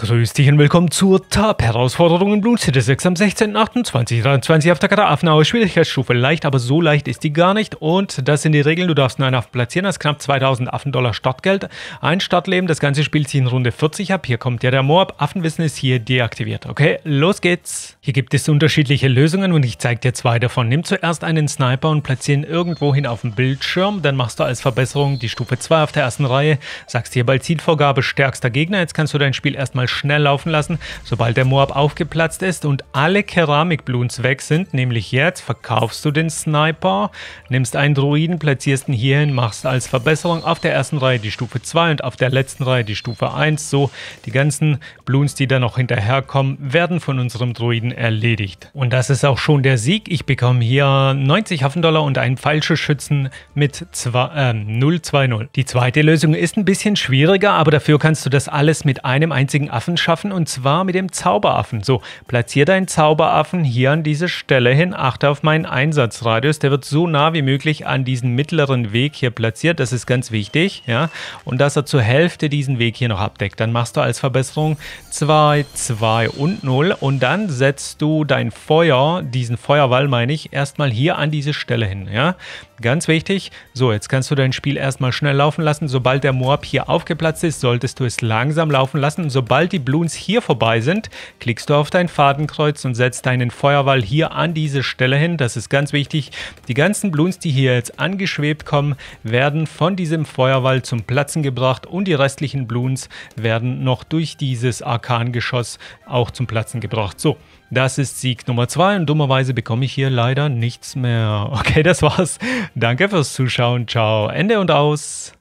Grüß dich und willkommen zur TAP-Herausforderung in Bloom City 6 am 16.28.23 auf der Karte Affenauer Schwierigkeitsstufe leicht, aber so leicht ist die gar nicht. Und das sind die Regeln. Du darfst nur einen Affen platzieren, hast knapp 2000 Affendollar Startgeld, ein Startleben. Das Ganze spielt sich in Runde 40 ab. Hier kommt ja der Moab. Affenwissen ist hier deaktiviert. Okay, los geht's. Hier gibt es unterschiedliche Lösungen und ich zeige dir zwei davon. Nimm zuerst einen Sniper und platziere ihn irgendwohin auf dem Bildschirm. Dann machst du als Verbesserung die Stufe 2 auf der ersten Reihe. Sagst hierbei Zielvorgabe stärkster Gegner. Jetzt kannst du dein Spiel erstmal schnell laufen lassen. Sobald der Moab aufgeplatzt ist und alle Keramikbloons weg sind, nämlich jetzt, verkaufst du den Sniper, nimmst einen Druiden, platzierst ihn hierhin, machst als Verbesserung auf der ersten Reihe die Stufe 2 und auf der letzten Reihe die Stufe 1. So, die ganzen Bloons, die da noch hinterherkommen, werden von unserem Druiden erledigt. Und das ist auch schon der Sieg. Ich bekomme hier 90 Hafendollar und einen Fallschirmschützen mit äh, 020. Die zweite Lösung ist ein bisschen schwieriger, aber dafür kannst du das alles mit einem einzigen Affen schaffen und zwar mit dem Zauberaffen. So, platziere deinen Zauberaffen hier an diese Stelle hin. Achte auf meinen Einsatzradius. Der wird so nah wie möglich an diesen mittleren Weg hier platziert. Das ist ganz wichtig, ja. Und dass er zur Hälfte diesen Weg hier noch abdeckt. Dann machst du als Verbesserung 2, 2 und 0 und dann setzt du dein Feuer, diesen Feuerwall meine ich, erstmal hier an diese Stelle hin, ja. Ganz wichtig, so jetzt kannst du dein Spiel erstmal schnell laufen lassen. Sobald der Moab hier aufgeplatzt ist, solltest du es langsam laufen lassen. sobald die Bloons hier vorbei sind, klickst du auf dein Fadenkreuz und setzt deinen Feuerwall hier an diese Stelle hin. Das ist ganz wichtig. Die ganzen Bloons, die hier jetzt angeschwebt kommen, werden von diesem Feuerwall zum Platzen gebracht und die restlichen Bloons werden noch durch dieses Arkangeschoss auch zum Platzen gebracht. So, das ist Sieg Nummer 2 und dummerweise bekomme ich hier leider nichts mehr. Okay, das war's Danke fürs Zuschauen. Ciao. Ende und aus.